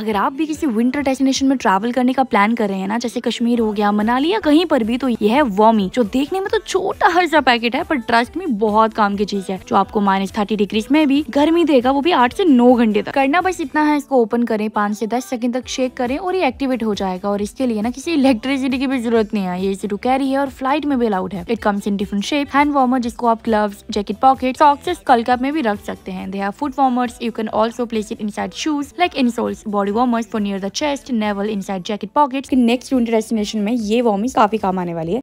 अगर आप भी किसी विंटर डेस्टिनेशन में ट्रैवल करने का प्लान कर रहे हैं ना जैसे कश्मीर हो गया मनाली या कहीं पर भी तो यह है वॉमी जो देखने में तो छोटा हर सा पैकेट है पर ट्रस्ट में बहुत काम की चीज है जो आपको माइनस थर्टी डिग्री में भी गर्मी देगा वो भी आठ से नौ घंटे तक करना बस इतना है इसको ओपन करें पांच से दस सेकंड तक शेक करें और ये एक्टिवेट हो जाएगा और इसके लिए ना किसी इलेक्ट्रिसिटी की भी जरूरत नहीं है ये इसी टू कैरी है और फ्लाइट में भी अलाउड है it comes in different shape hand warmer जिसको आप ग्लव्स जैकेट पॉकेट सॉक्स कल कप में भी रख सकते हैं they have food warmers you can also place it in shoes like in soles body body warmers for near the chest navel inside jacket pocket next unit destination में ये warming काफी काम आने वाली है